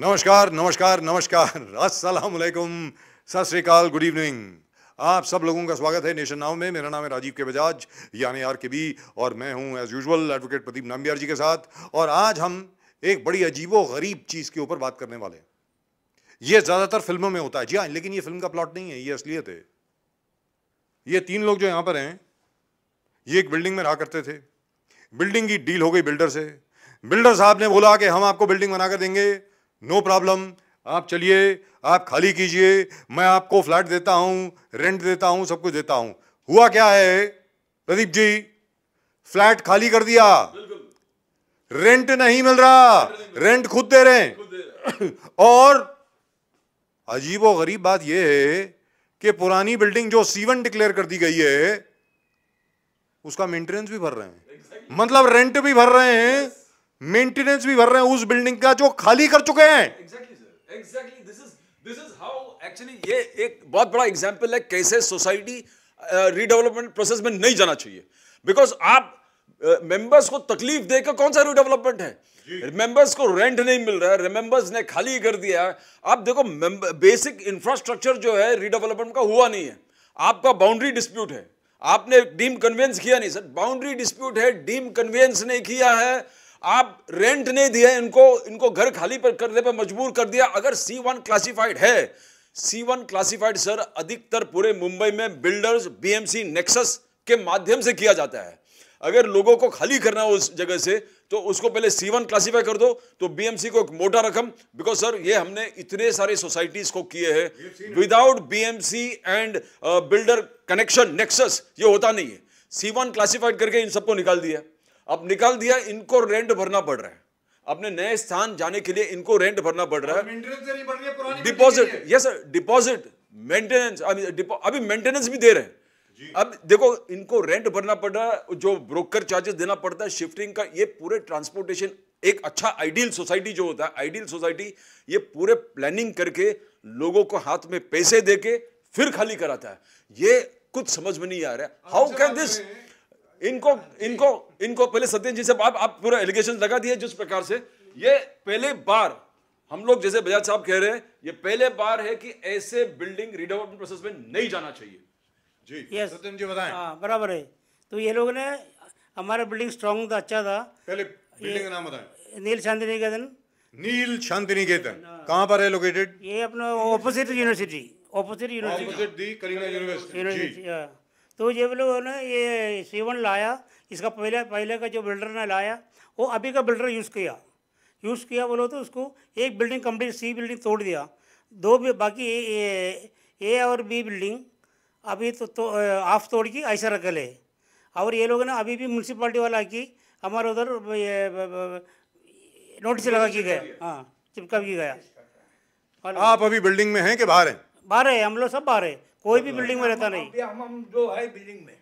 नमस्कार नमस्कार नमस्कार अस्सलाम वालेकुम सत श्रीकाल गुड इवनिंग आप सब लोगों का स्वागत है नेशन नाव में मेरा नाम है राजीव के बजाज यानी आर के बी और मैं हूं as usual advocate Pradeep Nambiar ji के साथ और आज हम एक बड़ी अजीबो गरीब चीज़ के ऊपर बात करने वाले हैं ये ज़्यादातर फिल्मों में होता है जी हाँ लेकिन ये फिल्म का प्लॉट नहीं है ये असलियत है ये तीन लोग जो यहाँ पर हैं ये एक बिल्डिंग में रहा करते थे बिल्डिंग की डील हो गई बिल्डर से बिल्डर साहब ने बोला कि हम आपको बिल्डिंग बना कर देंगे नो प्रॉब्लम आप चलिए आप खाली कीजिए मैं आपको फ्लैट देता हूँ रेंट देता हूँ सब कुछ देता हूँ हुआ क्या है प्रदीप जी फ्लैट खाली कर दिया रेंट नहीं मिल रहा रेंट खुद दे रहे हैं और और गरीब बात यह है कि पुरानी बिल्डिंग जो सीवन डिक्लेयर कर दी गई है उसका मेंटेनेंस भी भर रहे हैं मतलब रेंट भी भर रहे हैं मेंटेनेंस भी भर रहे हैं उस बिल्डिंग का जो खाली कर चुके हैं एक्चुअली ये एक बहुत बड़ा एग्जाम्पल है कैसे सोसाइटी रीडेवलपमेंट प्रोसेस में नहीं जाना चाहिए बिकॉज आप मेंबर्स uh, को तकलीफ देकर कौन सा रीडेवलपमेंट है मेंबर्स को रेंट नहीं मिल रहा है मेंबर्स ने खाली कर दिया है आप देखो बेसिक इंफ्रास्ट्रक्चर जो है रीडेवलपमेंट का हुआ नहीं है आपका बाउंड्री डिस्प्यूट है आपने डीम कन्वेंस किया नहीं सर बाउंड्री डिस्प्यूट है डीम कन्वेंस नहीं किया है आप रेंट नहीं दिए इनको इनको घर खाली पर करने पर मजबूर कर दिया अगर सी वन क्लासीफाइड है सी वन क्लासीफाइड सर अधिकतर पूरे मुंबई में बिल्डर्स बीएमसी नेक्सस के माध्यम से किया जाता है अगर लोगों को खाली करना हो उस जगह से तो उसको पहले सी वन क्लासीफाई कर दो तो बीएमसी को एक मोटा रकम बिकॉज सर ये हमने इतने सारे सोसाइटीज को किए हैं without BMC and builder connection nexus ये होता नहीं है सी वन क्लासीफाइड करके इन सबको निकाल दिया अब निकाल दिया इनको रेंट भरना पड़ रहा है अपने नए स्थान जाने के लिए इनको रेंट भरना पड़ रहा है डिपॉजिट यस डिपॉजिट मेंटेनेंस अभी मेंटेनेंस भी दे रहे हैं अब देखो इनको रेंट भरना पड़ रहा है जो ब्रोकर चार्जेस देना पड़ता है शिफ्टिंग का ये पूरे ट्रांसपोर्टेशन एक अच्छा आइडियल सोसाइटी जो होता है आइडियल सोसाइटी ये पूरे प्लानिंग करके लोगों को हाथ में पैसे देके फिर खाली कराता है ये कुछ समझ में नहीं आ रहा हाउ कैन दिस इनको इनको इनको पहले सत्यन जी से आप आप पूरा एलिगेशन लगा दिए जिस प्रकार से ये पहले बार हम लोग जैसे बजाज साहब कह रहे हैं ये पहले बार है कि ऐसे बिल्डिंग रिडेवलपमेंट प्रोसेस में नहीं जाना चाहिए जी yes. सत्यन जी बताएं हाँ बराबर है तो ये लोग ने हमारा बिल्डिंग स्ट्रांग था अच्छा था पहले बिल्डिंग का नाम बताएं नील शांति निकेतन नील शांति निकेतन हाँ। कहाँ पर है लोकेटेड ये अपना opposite university opposite university Kalina university तो ये लोग ने ये सीवन लाया इसका पहले पहले का जो बिल्डर ने लाया वो अभी का बिल्डर यूज़ किया यूज़ किया बोलो तो उसको एक बिल्डिंग कंप्लीट सी बिल्डिंग तोड़ दिया दो भी बाकी ए, ए, ए और बी बिल्डिंग अभी तो, तो हाफ तोड़ की ऐसे रख ले और ये लोग ने अभी भी म्यूनसिपाली वाला की हमारे उधर नोटिस लगा के गए हाँ चिपका भी गया आप अभी बिल्डिंग में हैं कि बाहर हैं बाहर है हम लोग सब बाहर है कोई भी बिल्डिंग में रहता नहीं हम हम जो है बिल्डिंग में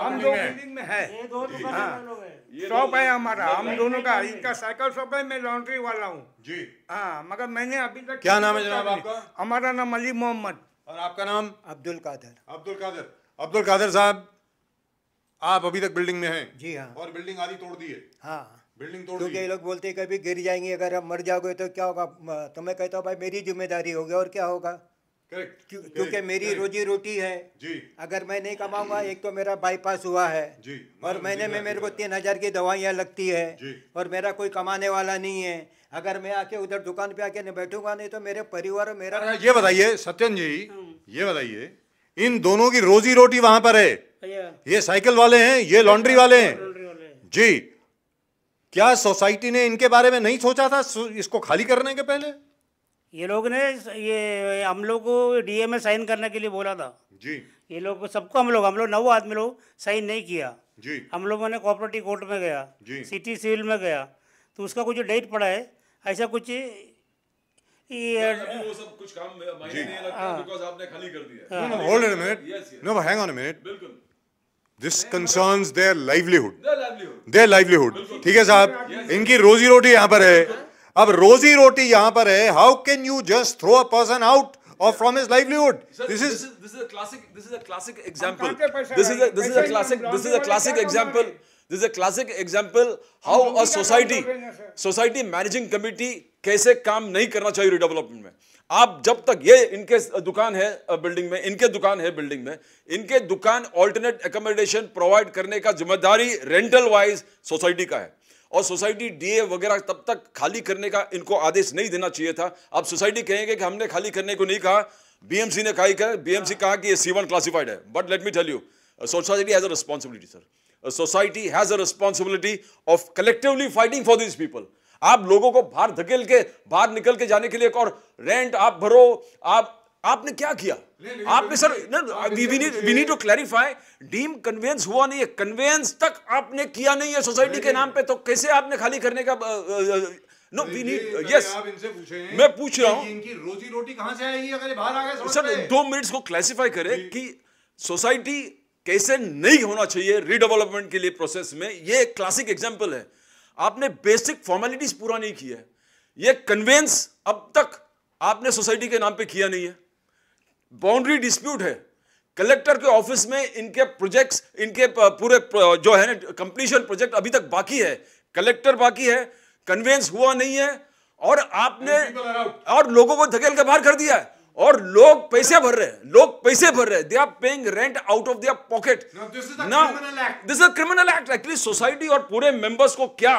हम जो बिल्डिंग में हाँ। है शॉप है हमारा हम दोनों का इनका साइकिल शॉप है मैं लॉन्ड्री वाला हूँ जी हाँ मगर मैंने अभी तक क्या नाम है जनाब आपका हमारा नाम अली मोहम्मद और आपका नाम अब्दुल कादर अब्दुल कादर अब्दुल कादर साहब आप अभी तक बिल्डिंग में हैं जी हाँ और बिल्डिंग आधी तोड़ दी है हाँ बिल्डिंग तोड़ क्योंकि ये लोग बोलते हैं कभी गिर जाएंगे अगर आप मर जाओगे तो क्या होगा तो मैं कहता हूँ भाई मेरी जिम्मेदारी होगी और क्या होगा क्योंकि मेरी रोजी रोटी है जी अगर मैं नहीं कमाऊंगा एक तो मेरा बाईपास हुआ है जी और महीने में मेरे को तीन हजार की दवाइयाँ लगती है और मेरा कोई कमाने वाला नहीं है अगर मैं आके उधर दुकान पे आके नहीं बैठूंगा नहीं तो मेरे परिवार और मेरा ये बताइए सत्यन जी हाँ। ये बताइए इन दोनों की रोजी रोटी वहां पर है ये साइकिल वाले हैं ये लॉन्ड्री वाले हैं जी क्या सोसाइटी ने इनके बारे में नहीं सोचा था इसको खाली करने के पहले ये लोग ने ये हम लोग को डीए में साइन करने के लिए बोला था जी ये लोग सबको हम लोग हम लोग नौ आदमी लोग साइन नहीं किया जी हम लोगों ने कॉपरेटिव कोर्ट में गया जी सिटी सिविल में गया तो उसका कुछ डेट पड़ा है ऐसा कुछ this concerns their livelihood their livelihood ठीक है साहब इनकी रोजी रोटी यहाँ पर है अब रोजी रोटी यहां पर है how can you just throw a person out of from his livelihood this is this is a classic this is a classic example this is this is how a society society managing committee कैसे काम नहीं करना चाहिए redevelopment में आप जब तक ये इनके दुकान है बिल्डिंग में इनके दुकान है बिल्डिंग में इनके दुकान अल्टरनेट अकोमोडेशन प्रोवाइड करने का जिम्मेदारी रेंटल वाइज सोसाइटी का है और सोसाइटी डीए वगैरह तब तक खाली करने का इनको आदेश नहीं देना चाहिए था अब सोसाइटी कहेंगे कि हमने खाली करने को नहीं कहा बीएमसी ने कहा बीएमसी हाँ। कहा कि ये सी वन क्लासिफाइड है but let me tell you society has a responsibility sir society has a responsibility of collectively fighting for this people आप लोगों को बाहर धकेल के बाहर निकल के जाने के लिए और रेंट आप भरो आप आपने क्या किया आपने sir we need to clarify deem conveyance हुआ नहीं है कन्वेंस तक आपने किया नहीं है सोसाइटी के नाम पे तो कैसे आपने खाली करने का नो वी नीड यस मैं पूछ रहा हूँ इनकी रोजी रोटी कहां से आएगी अगर बाहर आ गए सर दो मिनट्स को क्लैसिफाई करें कि सोसाइटी कैसे नहीं होना चाहिए रिडेवलपमेंट के लिए प्रोसेस में ये एक क्लासिक एग्जाम्पल है आपने बेसिक फॉर्मेलिटीज पूरा नहीं किया है ये कन्वेंस अब तक आपने सोसाइटी के नाम पे किया नहीं है बाउंड्री डिस्प्यूट है कलेक्टर के ऑफिस में इनके प्रोजेक्ट्स इनके पूरे जो है ना कंप्लीशन प्रोजेक्ट अभी तक बाकी है कलेक्टर बाकी है कन्वेंस हुआ नहीं है और आपने और लोगों को धकेल के बाहर कर दिया है और लोग पैसे भर रहे हैं लोग पैसे भर रहे हैं they are paying rent out of their pocket this is criminal act actually society और पूरे मेंबर्स को क्या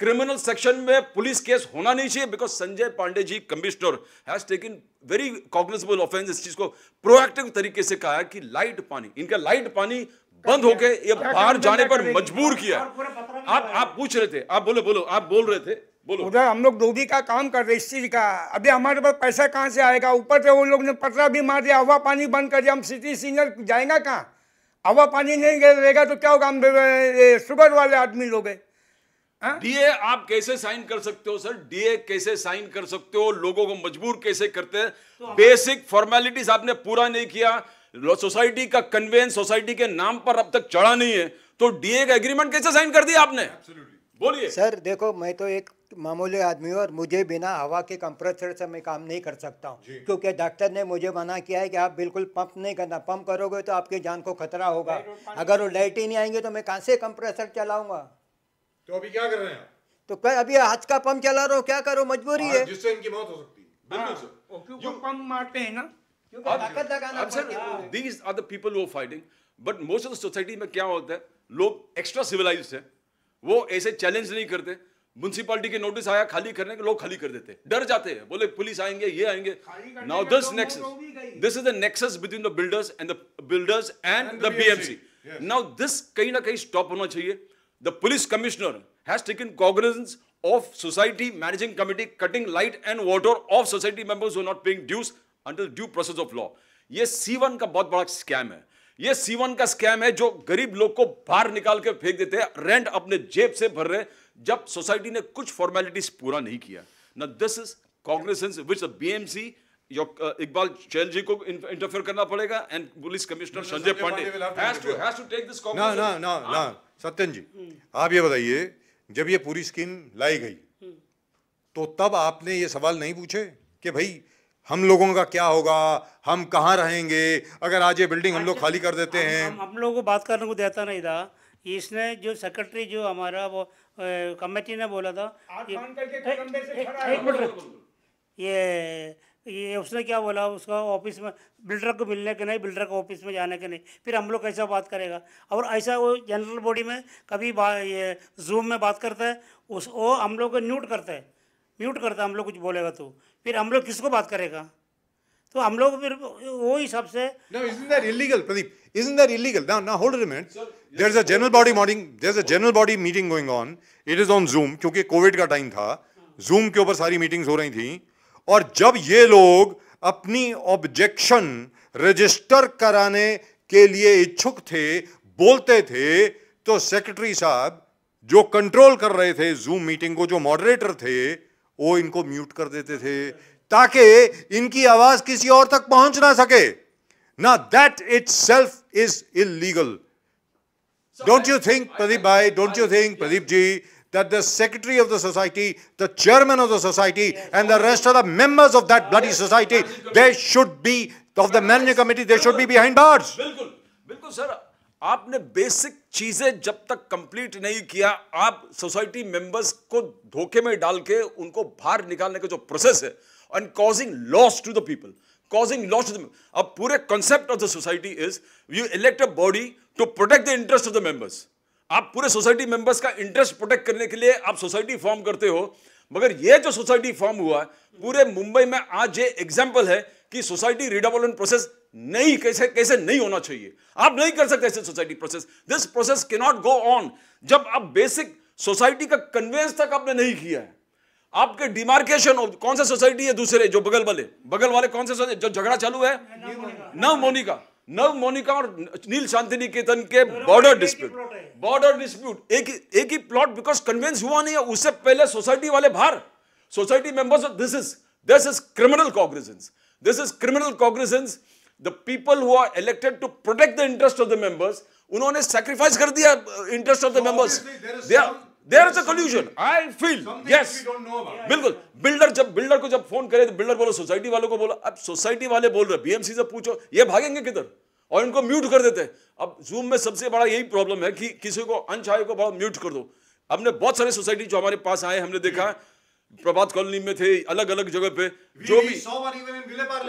क्रिमिनल सेक्शन में पुलिस केस होना नहीं चाहिए because Sanjay Pandey ji commissioner has taken very cognizable offence इस चीज को प्रोएक्टिव तरीके से कहा है कि लाइट पानी इनका लाइट पानी बंद होके ये अच्छा, बाहर जाने पर मजबूर किया आप आप पूछ रहे थे आप बोलो बोलो आप बोल रहे थे बोलो उधर हम लोग डोबी का काम कर रहे इस चीज का अभी हमारे पास पैसा कहाँ से आएगा ऊपर से वो लोग ने पटरा भी मार दिया हवा पानी बंद कर दिया हम सिटी सीनियर जाएंगे कहाँ हवा पानी नहीं रहेगा तो क्या होगा हम शुगर वाले आदमी लोग हैं डीए हाँ? आप कैसे साइन कर सकते हो सर डीए कैसे साइन कर सकते हो लोगों को मजबूर कैसे करते हैं तो बेसिक फॉर्मेलिटीज आपने पूरा नहीं किया सोसाइटी का कन्वेंस सोसाइटी के नाम पर अब तक चढ़ा नहीं है तो डीए का एग्रीमेंट कैसे साइन कर दिया आपने बोलिए सर देखो मैं तो एक मामूली आदमी हूँ और मुझे बिना हवा के कंप्रेसर से मैं काम नहीं कर सकता हूँ क्योंकि डॉक्टर ने मुझे मना किया है कि आप बिल्कुल पंप नहीं करना पंप करोगे तो आपकी जान को खतरा होगा अगर वो लाइट ही नहीं आएंगे तो मैं कहाँ से कंप्रेसर चलाऊंगा तो अभी क्या कर रहे हैं तो कर, अभी हाथ का पंप चला रहे हो क्या करो मजबूरी हाँ, है जिससे इनकी मौत हो सकती है बिल्कुल हाँ, पंप मारते हैं ना these are the people who fighting but most of the society में क्या होता है लोग एक्स्ट्रा सिविलाइज है वो ऐसे चैलेंज नहीं करते म्यूनसिपालिटी के नोटिस आया खाली करने के लोग खाली कर देते डर जाते हैं बोले पुलिस आएंगे ये आएंगे now this nexus this is the nexus between the builders and the builders and the B M C now this कहीं ना कहीं स्टॉप होना चाहिए The police commissioner has taken cognizance of society managing committee cutting light and water of society members who are not paying dues under due process of law. ye C1 ka bahut bada scam hai ये C1 का scam है जो गरीब लोग को बाहर निकाल के फेंक देते हैं रेंट अपने जेब से भर रहे जब सोसाइटी ने कुछ फॉर्मेलिटीज पूरा नहीं किया ना this is cognisance which the BMC Iqbal Chahal ji को इंटरफेयर करना पड़ेगा and police commissioner Sanjay Pandey has to has to take this cognisance no no no no Satyan ji आप ये बताइए जब ये पूरी स्कीम लाई गई तो तब आपने ये सवाल नहीं पूछे कि भाई हम लोगों का क्या होगा हम कहाँ रहेंगे अगर आज ये बिल्डिंग हम लोग खाली कर देते हैं हम, हम लोगों को बात करने को देता नहीं था इसने जो सेक्रेटरी जो हमारा वो कमेटी ने बोला था ये, ये ये उसने क्या बोला उसका ऑफिस में बिल्डर को मिलने के नहीं बिल्डर को ऑफिस में जाने के नहीं फिर हम लोग कैसा बात करेगा और ऐसा वो जनरल बॉडी में कभी ये जूम में बात करता है उस वो हम लोग को म्यूट करता है म्यूट करता है हम लोग कुछ बोलेगा तो फिर हम लोग किसको बात करेगा तो हम लोग फिर वो हिसाब से there's a general body meeting there's a general body meeting going on it is on zoom क्योंकि कोविड का टाइम था जूम के ऊपर सारी meetings हो रही थी और जब ये लोग अपनी ऑब्जेक्शन रजिस्टर कराने के लिए इच्छुक थे बोलते थे तो सेक्रेटरी साहब जो कंट्रोल कर रहे थे जूम मीटिंग को जो मॉडरेटर थे वो इनको म्यूट कर देते थे ताकि इनकी आवाज किसी और तक पहुंच ना सके ना that itself is illegal don't you think Pradeep भाई don't you think Pradeep ji that the secretary of the society, the chairman of the society, yes. and the rest of the members of that bloody society, they should be, of the managing committee, they should be behind bars. bilkul bilkul sir आपने basic चीजें जब तक complete नहीं किया आप society members को धोखे में डाल के उनको बाहर निकालने का जो प्रोसेस है and causing loss to the people causing loss to them. अब पूरे concept of the society is you elect a body to protect the interest of the members आप पूरे सोसाइटी मेंबर्स का इंटरेस्ट प्रोटेक्ट करने के लिए आप सोसाइटी फॉर्म करते हो मगर ये जो सोसाइटी फॉर्म हुआ पूरे मुंबई में आज ये एग्जाम्पल है कि सोसाइटी रिडेवलपमेंट प्रोसेस नहीं कैसे कैसे नहीं होना चाहिए आप नहीं कर सकते ऐसे society process this process cannot go on जब आप बेसिक सोसाइटी का कन्वेंस तक आपने नहीं किया है आपके डिमार्केशन कौन सा सोसाइटी है दूसरे जो बगल वाले बगल वाले कौन से जो झगड़ा चालू है नव मोनिका नव मोनिका और नील शांति निकेतन के बॉर्डर डिस्प्यूट बॉर्डर डिस्प्यूट एक एक ही प्लॉट बिकॉज कन्वेंस हुआ नहीं है उससे पहले सोसाइटी वाले बाहर society members this is this is criminal cognizance this is criminal cognizance the people who are elected to protect the interest of the members उन्होंने सेक्रीफाइस कर दिया interest of the members they are there is a I feel yes बिल्कुल builder जब builder को जब phone करे तो builder बोलो सोसाइटी वालों को बोलो अब सोसाइटी वाले बोल रहे बीएमसी से पूछो ये भागेंगे किधर और इनको म्यूट कर देते हैं अब जूम में सबसे बड़ा यही प्रॉब्लम है कि किसी को अनचाहे को बड़ा म्यूट कर दो हमने बहुत सारे सोसाइटी जो हमारे पास आए हमने देखा प्रभात कॉलोनी में थे अलग अलग जगह पे जो भी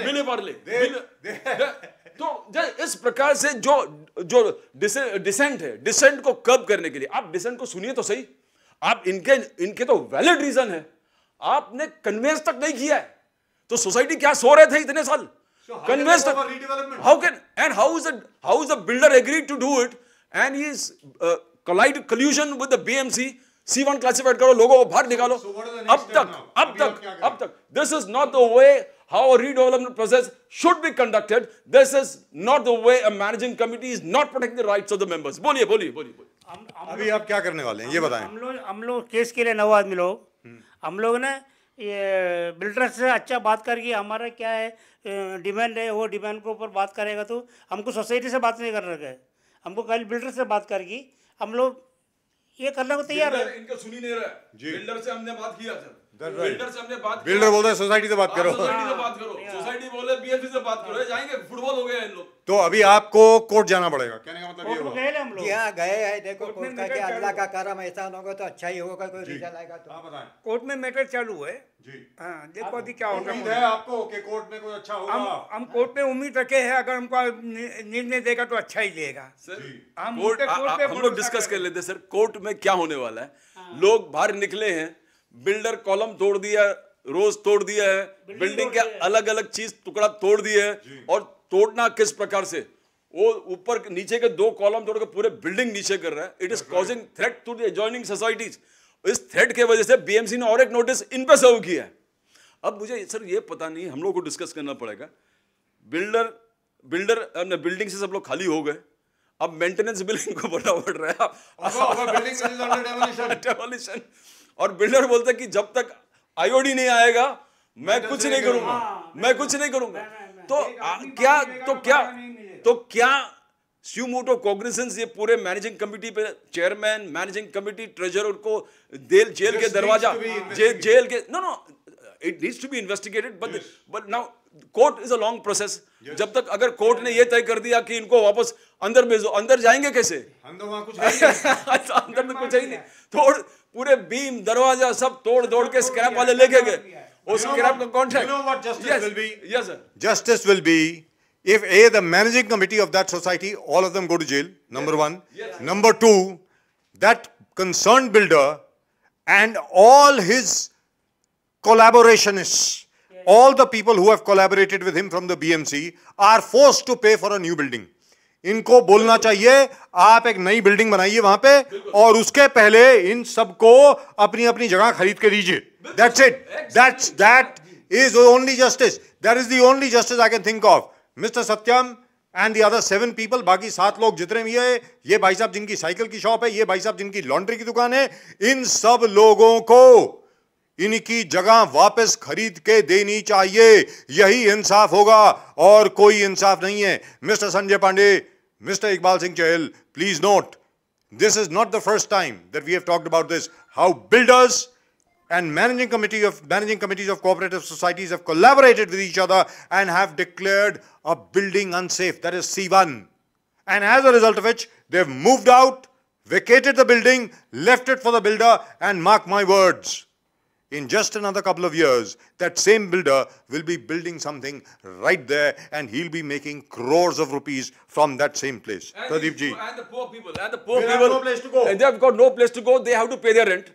मिले ले तो इस प्रकार से जो जो डिसेंट है डिसेंट को कब करने के लिए आप डिसेंट को सुनिए तो सही आप इनके इनके तो वैलिड रीजन है आपने कन्वेंस तक नहीं किया है तो सोसाइटी क्या सो रहे थे इतने साल कन्वेंस तक how can and how is how is the builder agree to do it and is collide collusion with the BMC C one classified करो लोगों को बाहर निकालो so अब तक अब तक अब तक this is not the way how redevelopment process should be conducted this is not the way way a committee is not protect the the of the members बोलिए बोलिए boliye, हम, हम अभी आप क्या करने वाले हैं ये बताएं हम लोग हम लोग केस के लिए नौ आदमी लोग हम लोग ने ये बिल्डर से अच्छा बात करके हमारा क्या है डिमांड है वो डिमांड के ऊपर बात करेगा तो हमको सोसाइटी से बात नहीं कर रहे हमको कल बिल्डर से बात करके हम लोग ये करने को तैयार है इनका सुनी नहीं रहा जी बिल्डर से हमने बात किया सर बिल्डर से हमने बात बिल्डर बोलता है सोसाइटी हाँ, से बात करो सोसाइटी से बात करो सोसाइटी बोले बीएफसी से बात करो जाएंगे फुटबॉल हो गया इन लोग तो अभी आपको कोर्ट जाना पड़ेगा कहने का मतलब ये गए हम लोग गए हैं देखो कोर्ट का क्या अल्लाह का करम ऐसा होगा तो अच्छा ही होगा कोई रिजल्ट आएगा तो कोर्ट में मैटर चालू है जी हाँ देखो अभी क्या होगा उम्मीद है आपको कि कोर्ट में कोई अच्छा होगा हम, हम कोर्ट में उम्मीद रखे हैं अगर हमको निर्णय देगा तो अच्छा ही लेगा हम कोर्ट, हम लोग डिस्कस कर लेते सर कोर्ट में क्या होने वाला है हाँ। लोग बाहर निकले हैं बिल्डर कॉलम तोड़ दिया रोज तोड़ दिया है बिल्डिंग, के अलग अलग चीज टुकड़ा तोड़ दिए है और तोड़ना किस प्रकार से वो ऊपर नीचे के दो कॉलम तोड़कर पूरे बिल्डिंग नीचे कर रहा है it is causing threat to the societies इस थ्रेट के वजह से बीएमसी ने और एक नोटिस इन पर सर्व किया है अब मुझे सर ये पता नहीं हम लोग को डिस्कस करना पड़ेगा बिल्डर बिल्डर अपने बिल्डिंग से सब लोग खाली हो गए अब मेंटेनेंस बिल इनको बढ़ा बढ़ रहा है और बिल्डर बोलता कि जब तक आईओडी नहीं आएगा तो हाँ, मैं कुछ नहीं करूंगा मैं कुछ नहीं करूंगा तो क्या तो क्या तो क्या शिव मोटो कॉग्निजेंस ये पूरे मैनेजिंग कमिटी पे चेयरमैन मैनेजिंग कमेटी ट्रेजर को जेल जेल के दरवाजा जेल जेल के no no it needs to be investigated but but now court is a long process जब तक अगर कोर्ट ने यह तय कर दिया कि इनको वापस अंदर भेजो अंदर जाएंगे कैसे तो अच्छा, अंदर में कुछ ही नहीं थोड़ पूरे बीम दरवाजा सब तोड़ दौड़ के स्क्रैप वाले लेके गए justice will be if a the managing committee of that society all of them go to jail number one number two that concern builder and all his collaborationists. All the people who have collaborated with him from the BMC are forced to pay for a new building. इनको बोलना चाहिए आप एक नई building बनाइए वहां पे और उसके पहले इन सबको अपनी अपनी जगह खरीद के दीजिए that's it that's that is only justice that is the only justice I can think of mister Satyam and the other seven people बाकी सात लोग जितने भी है ये भाई साहब जिनकी साइकिल की शॉप है ये भाई साहब जिनकी लॉन्ड्री की दुकान है इन सब लोगों को इनकी जगह वापस खरीद के देनी चाहिए यही इंसाफ होगा और कोई इंसाफ नहीं है mister Sanjay Pandey mister Iqbal Singh Chahal please note this is not the first time that we have talked about this how builders and managing committee of managing committees of cooperative societies have collaborated with each other and have declared a building unsafe that is C1 and as a result of which they've moved out vacated the building left it for the builder and mark my words in just another couple of years, that same builder will be building something right there and he'll be making crores of rupees from that same place. And Pradeep ji. And the poor people. And the poor they people. Have no place to go. And they have got no place to go. They have to pay their rent.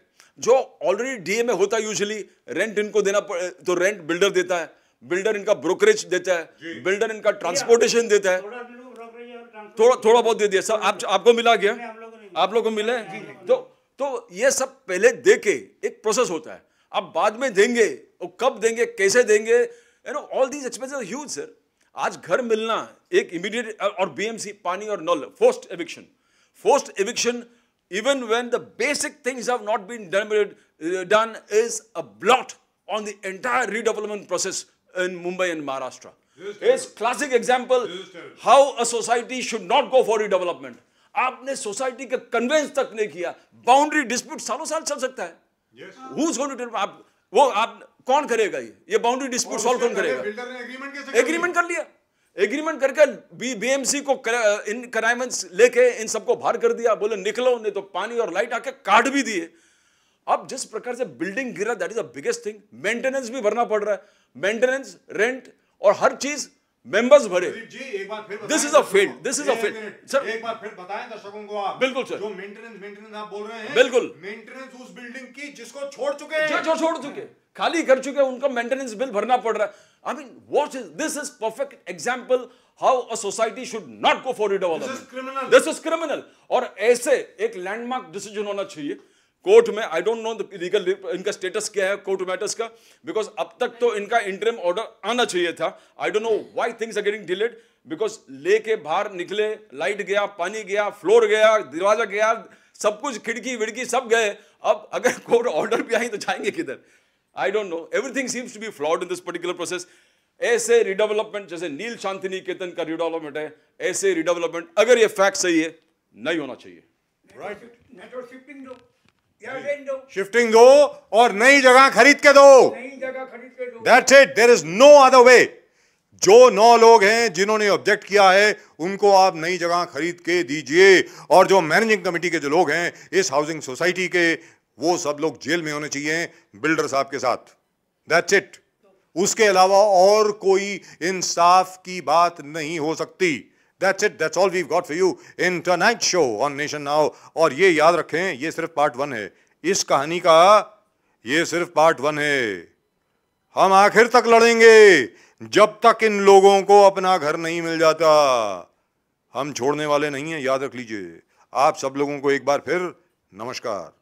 जो already DA में होता है usually rent इनको देना तो rent builder देता है builder इनका ब्रोकरेज देता है बिल्डर इनका ट्रांसपोर्टेशन देता है थोड़ा थोड़ा बहुत दे दिया सर आप, आपको मिला गया आप लोगों को मिले तो तो ये सब पहले दे एक प्रोसेस होता है आप बाद में देंगे और कब देंगे कैसे देंगे you know all these expenses huge sir आज घर मिलना एक इमीडिएट और बीएमसी पानी और नल forced eviction forced eviction even when the basic things have not been done is a blot on the entire redevelopment process in Mumbai and Maharashtra is classic example how a society should not go for redevelopment आपने society के conveyance तक नहीं किया boundary dispute सालों साल चल सकता है yes. going to आप वो आप कौन करेगा ये ये बाउंड्री डिस्प्यूट सॉल्व कौन करेगा एग्रीमेंट कर लिया एग्रीमेंट करके बी बीएमसी को कर, इन क्राइमेंट्स लेके इन सबको बाहर कर दिया बोले निकलो नहीं तो पानी और लाइट आके काट भी दिए अब जिस प्रकार से बिल्डिंग गिरा that is the biggest thing maintenance भी भरना पड़ रहा है मेंटेनेंस रेंट और हर चीज मेंबर्स भरे this is a field this is a field sir एक बार फिर बताएं दर्शकों को आप बिल्कुल सर जो मेंटेनेंस मेंटेनेंस आप बोल रहे हैं बिल्कुल मेंटेनेंस उस बिल्डिंग की जिसको छोड़ चुके हैं जो छोड़ चुके खाली कर चुके हैं उनका मेंटेनेंस बिल भरना पड़ रहा है I mean what is this is perfect example how a society should not go for redevelopment this is criminal this is criminal और ऐसे एक लैंडमार्क डिसीजन होना चाहिए कोर्ट में I don't know the legal इनका स्टेटस क्या है court matters का बिकॉज अब तक तो इनका इंटरम ऑर्डर आना चाहिए था I don't know why things are getting delayed because ले के बाहर निकले लाइट गया पानी गया फ्लोर गया दरवाजा गया सब कुछ खिड़की विड़की सब गए अब अगर कोर्ट ऑर्डर भी आई तो जाएंगे किधर I don't know everything seems to be flawed in this particular process ऐसे रिडेवलपमेंट जैसे नील शांति निकेतन का रिडेवलपमेंट है ऐसे रिडेवलपमेंट अगर ये फैक्ट सही है नहीं होना चाहिए right. शिफ्टिंग दो और नई जगह खरीद के दो नई जगह खरीद के दो that's it there is no other way जो नौ लोग हैं जिन्होंने ऑब्जेक्ट किया है उनको आप नई जगह खरीद के दीजिए और जो मैनेजिंग कमेटी के जो लोग हैं इस हाउसिंग सोसाइटी के वो सब लोग जेल में होने चाहिए बिल्डर साहब के साथ दैट्स इट उसके अलावा और कोई इंसाफ की बात नहीं हो सकती that's it that's all we've got for you in the night show on Nation Now और ये याद रखें ये सिर्फ पार्ट वन है इस कहानी का ये सिर्फ पार्ट वन है हम आखिर तक लड़ेंगे जब तक इन लोगों को अपना घर नहीं मिल जाता हम छोड़ने वाले नहीं हैं याद रख लीजिए आप सब लोगों को एक बार फिर नमस्कार